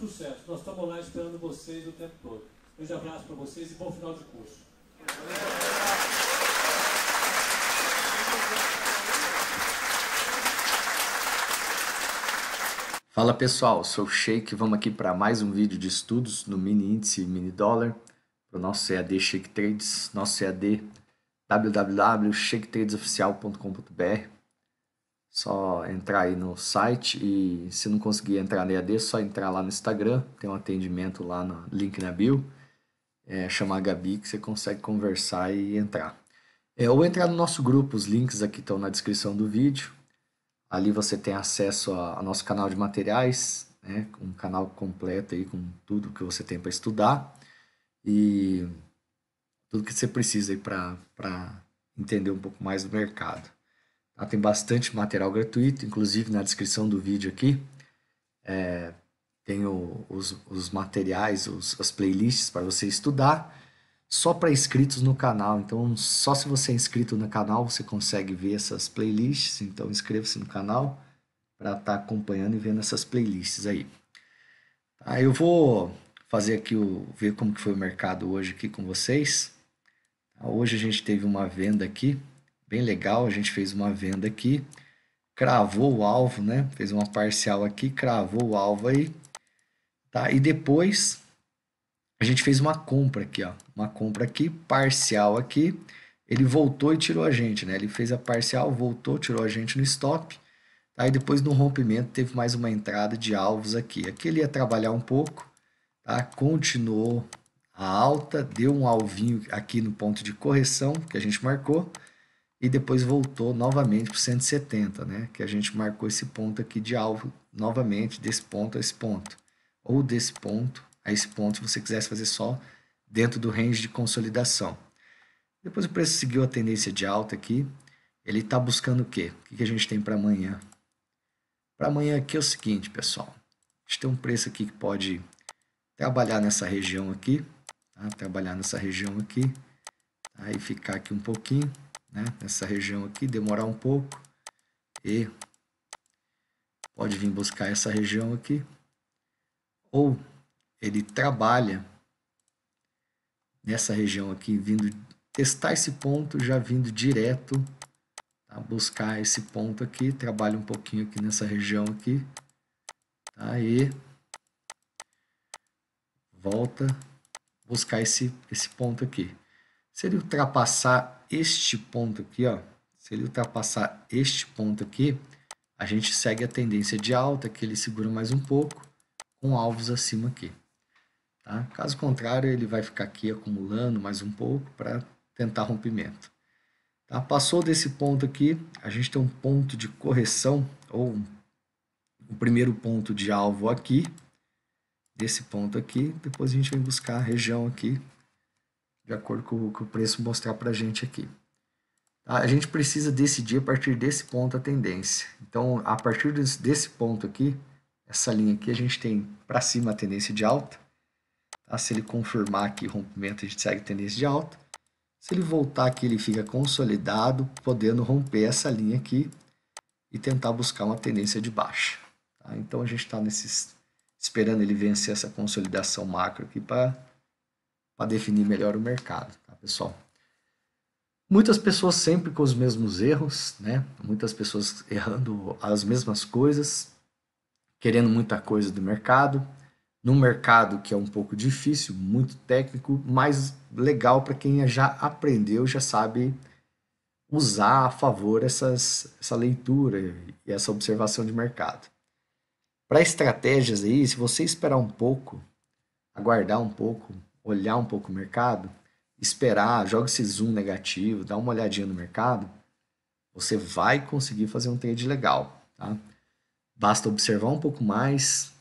Sucesso. Nós estamos lá esperando vocês o tempo todo. Um grande abraço para vocês e bom final de curso. Fala pessoal, sou o Sheik, vamos aqui para mais um vídeo de estudos no mini índice mini dólar para o nosso EAD Shake Trades, nosso EAD www.shaketradesoficial.com.br só entrar aí no site e se não conseguir entrar na EAD, é só entrar lá no Instagram, tem um atendimento lá no link na bio. É, chamar a Gabi que você consegue conversar e entrar. É, ou entrar no nosso grupo, os links aqui estão na descrição do vídeo. Ali você tem acesso ao nosso canal de materiais, né, um canal completo aí com tudo que você tem para estudar e tudo que você precisa para entender um pouco mais do mercado. Ah, tem bastante material gratuito, inclusive na descrição do vídeo aqui é, tem o, os, os, materiais, os, as playlists para você estudar, só para inscritos no canal. Então, só se você é inscrito no canal, você consegue ver essas playlists. Então, inscreva-se no canal para estar tá acompanhando e vendo essas playlists aí. Ah, eu vou fazer aqui o ver como que foi o mercado hoje aqui com vocês. Tá, hoje a gente teve uma venda aqui bem legal. A gente fez uma venda aqui, cravou o alvo, né? Fez uma parcial aqui, cravou o alvo aí, tá? E depois a gente fez uma compra aqui, ó, uma compra aqui, parcial aqui. Ele voltou e tirou a gente, né? Ele fez a parcial, voltou, tirou a gente no stop. Aí depois no rompimento teve mais uma entrada de alvos aqui. Aqui ele ia trabalhar um pouco, tá? Continuou a alta, deu um alvinho aqui no ponto de correção que a gente marcou e depois voltou novamente para 170, né? Que a gente marcou esse ponto aqui de alvo novamente, desse ponto a esse ponto. Ou desse ponto a esse ponto, se você quisesse fazer só dentro do range de consolidação. Depois o preço seguiu a tendência de alta aqui. Ele está buscando o quê? O que a gente tem para amanhã? Para amanhã aqui é o seguinte, pessoal. A gente tem um preço aqui que pode trabalhar nessa região aqui. Tá? Trabalhar nessa região aqui. Tá? E ficar aqui um pouquinho né, nessa região aqui, demorar um pouco e pode vir buscar essa região aqui. Ou ele trabalha nessa região aqui, vindo testar esse ponto, já vindo direto tá, buscar esse ponto aqui, trabalha um pouquinho aqui nessa região aqui, tá, e volta buscar esse, esse ponto aqui. Se ele ultrapassar este ponto aqui, ó, se ele ultrapassar este ponto aqui, a gente segue a tendência de alta, que ele segura mais um pouco, com alvos acima aqui. Tá? Caso contrário, ele vai ficar aqui acumulando mais um pouco para tentar rompimento. Tá? Passou desse ponto aqui, a gente tem um ponto de correção, ou o um primeiro ponto de alvo aqui, desse ponto aqui, depois a gente vem buscar a região aqui de acordo com o que o preço mostrar para a gente aqui. Tá? A gente precisa decidir a partir desse ponto a tendência. Então, a partir desse ponto aqui, essa linha aqui, a gente tem para cima a tendência de alta. Tá? Se ele confirmar aqui o rompimento, a gente segue a tendência de alta. Se ele voltar aqui, ele fica consolidado, podendo romper essa linha aqui e tentar buscar uma tendência de baixa. Tá? Então, a gente está esperando ele vencer essa consolidação macro aqui para para definir melhor o mercado, tá, pessoal? Muitas pessoas sempre com os mesmos erros, né? Muitas pessoas errando as mesmas coisas, querendo muita coisa do mercado, num mercado que é um pouco difícil, muito técnico, mas legal para quem já aprendeu, já sabe usar a favor essas, essa leitura e essa observação de mercado. Para estratégias aí, se você esperar um pouco, aguardar um pouco, olhar um pouco o mercado, esperar, joga esse zoom negativo, dá uma olhadinha no mercado, você vai conseguir fazer um trade legal. Tá? Basta observar um pouco mais,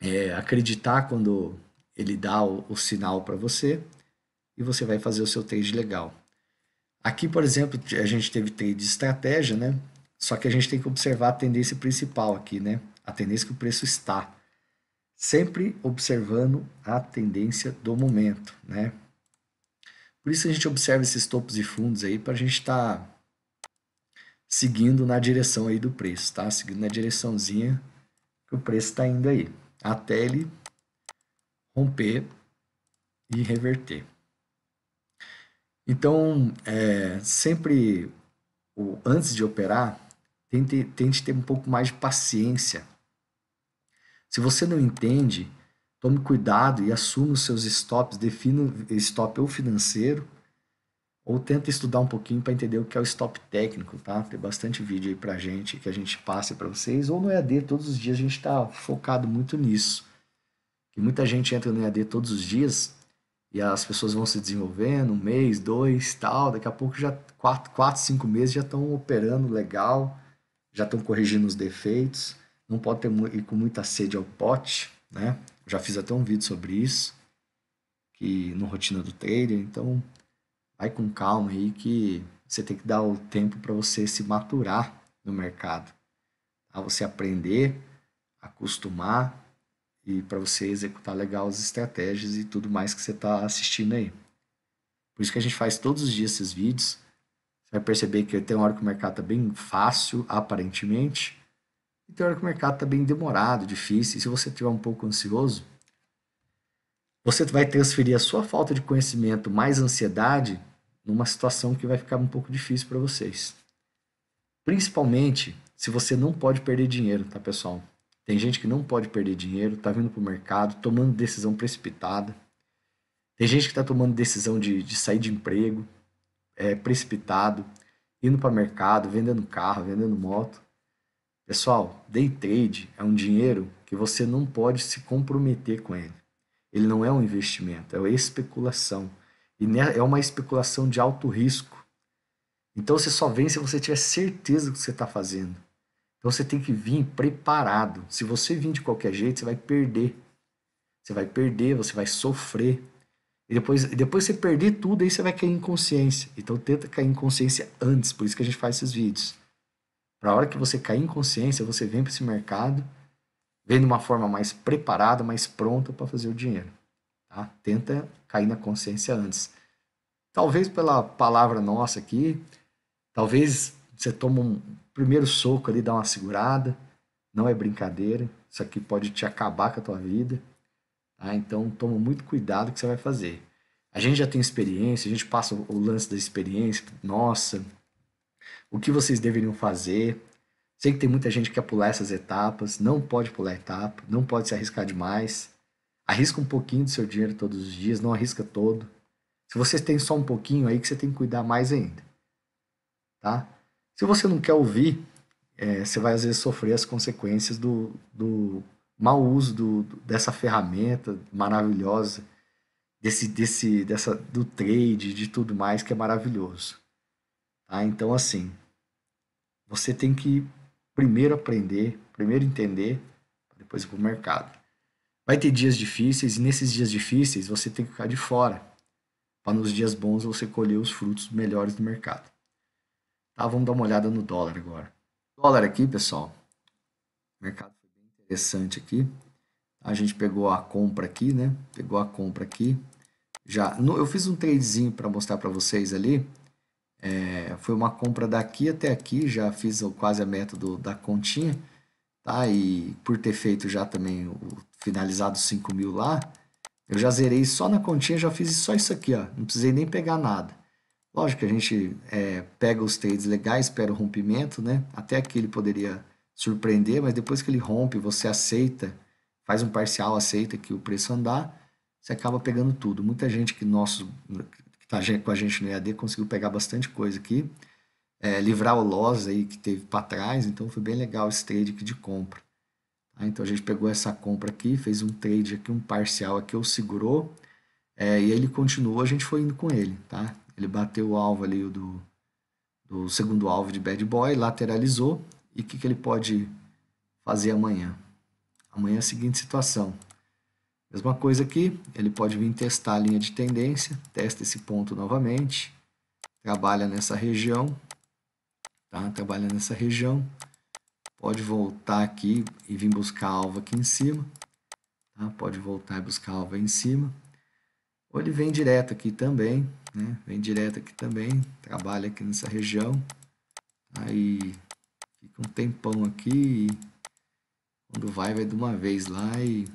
é, acreditar quando ele dá o, o sinal para você e você vai fazer o seu trade legal. Aqui, por exemplo, a gente teve trade de estratégia, né? Só que a gente tem que observar a tendência principal aqui, né? A tendência que o preço está sempre observando a tendência do momento, né? Por isso a gente observa esses topos e fundos aí para a gente estar tá seguindo na direção aí do preço, tá? Seguindo na direçãozinha que o preço está indo aí, até ele romper e reverter. Então, é, sempre antes de operar, tente, tente ter um pouco mais de paciência se você não entende, tome cuidado e assuma os seus stops, defina stop ou financeiro, ou tenta estudar um pouquinho para entender o que é o stop técnico, tá? Tem bastante vídeo aí a gente que a gente passe para vocês, ou no EAD todos os dias a gente está focado muito nisso. E muita gente entra no EAD todos os dias e as pessoas vão se desenvolvendo, um mês, dois, tal, daqui a pouco já quatro, quatro cinco meses já estão operando legal, já estão corrigindo os defeitos não pode ter, ir com muita sede ao pote, né? Já fiz até um vídeo sobre isso, que no rotina do trader, então vai com calma aí que você tem que dar o tempo para você se maturar no mercado, a tá? você aprender, acostumar e para você executar legal as estratégias e tudo mais que você está assistindo aí. Por isso que a gente faz todos os dias esses vídeos. Você vai perceber que tem uma hora que o mercado está bem fácil, aparentemente, e tem hora que o mercado está bem demorado, difícil. E se você estiver um pouco ansioso, você vai transferir a sua falta de conhecimento mais ansiedade numa situação que vai ficar um pouco difícil para vocês. Principalmente se você não pode perder dinheiro, tá pessoal? Tem gente que não pode perder dinheiro, tá vindo para o mercado, tomando decisão precipitada. Tem gente que está tomando decisão de, de sair de emprego, é, precipitado, indo para o mercado, vendendo carro, vendendo moto. Pessoal, day trade é um dinheiro que você não pode se comprometer com ele. Ele não é um investimento, é uma especulação. E né, é uma especulação de alto risco. Então você só vem se você tiver certeza do que você está fazendo. Então você tem que vir preparado. Se você vir de qualquer jeito, você vai perder. Você vai perder, você vai sofrer. E depois, depois você perder tudo, aí você vai cair em consciência. Então tenta cair em consciência antes, por isso que a gente faz esses vídeos. Para a hora que você cair em consciência, você vem para esse mercado, vem de uma forma mais preparada, mais pronta para fazer o dinheiro. Tá? Tenta cair na consciência antes. Talvez pela palavra nossa aqui, talvez você toma um primeiro soco ali, dá uma segurada. Não é brincadeira. Isso aqui pode te acabar com a tua vida. Tá? Então toma muito cuidado o que você vai fazer. A gente já tem experiência, a gente passa o lance da experiência. Nossa, o que vocês deveriam fazer. Sei que tem muita gente que quer pular essas etapas, não pode pular etapa, não pode se arriscar demais. Arrisca um pouquinho do seu dinheiro todos os dias, não arrisca todo. Se você tem só um pouquinho, aí que você tem que cuidar mais ainda. Tá? Se você não quer ouvir, é, você vai às vezes sofrer as consequências do, do mau uso do, do, dessa ferramenta maravilhosa, desse, desse, dessa, do trade, de tudo mais que é maravilhoso. Tá? Então, assim, você tem que primeiro aprender, primeiro entender, depois ir para o mercado. Vai ter dias difíceis e nesses dias difíceis você tem que ficar de fora, para nos dias bons você colher os frutos melhores do mercado. Tá, vamos dar uma olhada no dólar agora. dólar aqui, pessoal, mercado foi bem interessante aqui. A gente pegou a compra aqui, né? Pegou a compra aqui. Já, eu fiz um tradezinho para mostrar para vocês ali é, foi uma compra daqui até aqui, já fiz quase a meta do, da continha, tá? E por ter feito já também o finalizado 5 mil lá, eu já zerei só na continha, já fiz só isso aqui, ó. Não precisei nem pegar nada. Lógico que a gente é, pega os trades legais, espera o rompimento, né? Até aqui ele poderia surpreender, mas depois que ele rompe, você aceita, faz um parcial, aceita que o preço andar, você acaba pegando tudo. Muita gente que nossos está com a gente no EAD conseguiu pegar bastante coisa aqui. É, livrar o loss aí que teve para trás, então foi bem legal esse trade aqui de compra. Tá? Então a gente pegou essa compra aqui, fez um trade aqui, um parcial aqui, ou segurou, é, e ele continuou, a gente foi indo com ele, tá? Ele bateu o alvo ali do, do segundo alvo de Bad Boy, lateralizou, e o que, que ele pode fazer amanhã? Amanhã é a seguinte situação, Mesma coisa aqui, ele pode vir testar a linha de tendência, testa esse ponto novamente, trabalha nessa região, tá? trabalha nessa região, pode voltar aqui e vir buscar a alva aqui em cima, tá? pode voltar e buscar a alva em cima, ou ele vem direto aqui também, né? vem direto aqui também, trabalha aqui nessa região, aí tá? fica um tempão aqui, quando vai, vai de uma vez lá e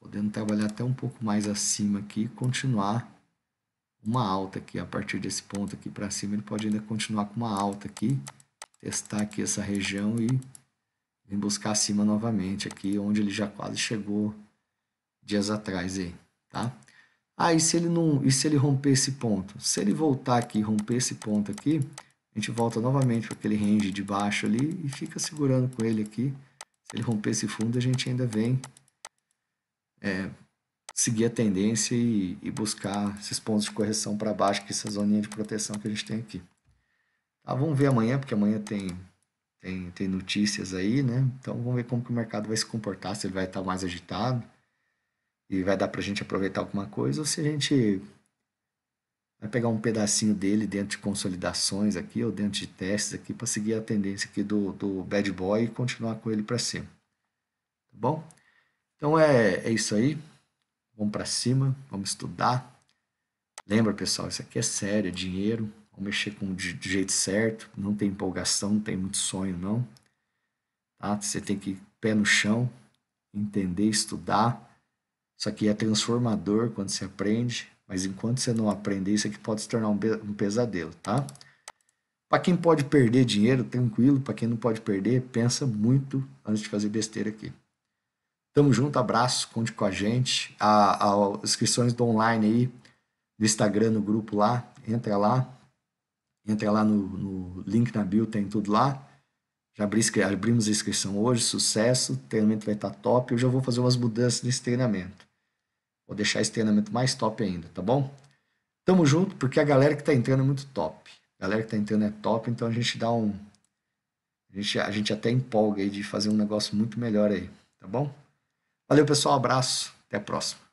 podendo trabalhar até um pouco mais acima aqui e continuar uma alta aqui. A partir desse ponto aqui para cima, ele pode ainda continuar com uma alta aqui, testar aqui essa região e vir buscar acima novamente aqui, onde ele já quase chegou dias atrás aí, tá? Ah, e se ele não, e se ele romper esse ponto? Se ele voltar aqui, e romper esse ponto aqui, a gente volta novamente para aquele range de baixo ali e fica segurando com ele aqui. Se ele romper esse fundo, a gente ainda vem é, seguir a tendência e, e, buscar esses pontos de correção para baixo, que essa zoninha de proteção que a gente tem aqui. Tá, vamos ver amanhã, porque amanhã tem, tem, tem notícias aí, né? Então vamos ver como que o mercado vai se comportar, se ele vai estar mais agitado e vai dar para a gente aproveitar alguma coisa, ou se a gente vai pegar um pedacinho dele dentro de consolidações aqui ou dentro de testes aqui para seguir a tendência aqui do, do bad boy e continuar com ele para cima. Tá bom? Então é, é isso aí. Vamos para cima, vamos estudar. Lembra, pessoal, isso aqui é sério, é dinheiro. Vamos mexer com de, de jeito certo. Não tem empolgação, não tem muito sonho, não. Tá? Você tem que ir pé no chão, entender, estudar. Isso aqui é transformador quando você aprende, mas enquanto você não aprender, isso aqui pode se tornar um pesadelo, tá? Para quem pode perder dinheiro, tranquilo. Para quem não pode perder, pensa muito antes de fazer besteira aqui. Tamo junto, abraço, conte com a gente. A, a, inscrições do online aí, do Instagram, no grupo lá, entra lá. Entra lá no, no link na bio, tem tudo lá. Já abri, abrimos a inscrição hoje, sucesso. O treinamento vai estar tá top. Eu já vou fazer umas mudanças nesse treinamento. Vou deixar esse treinamento mais top ainda, tá bom? Tamo junto, porque a galera que tá entrando é muito top. A galera que tá entrando é top, então a gente dá um. A gente, a gente até empolga aí de fazer um negócio muito melhor aí, tá bom? Valeu, pessoal. Abraço. Até a próxima.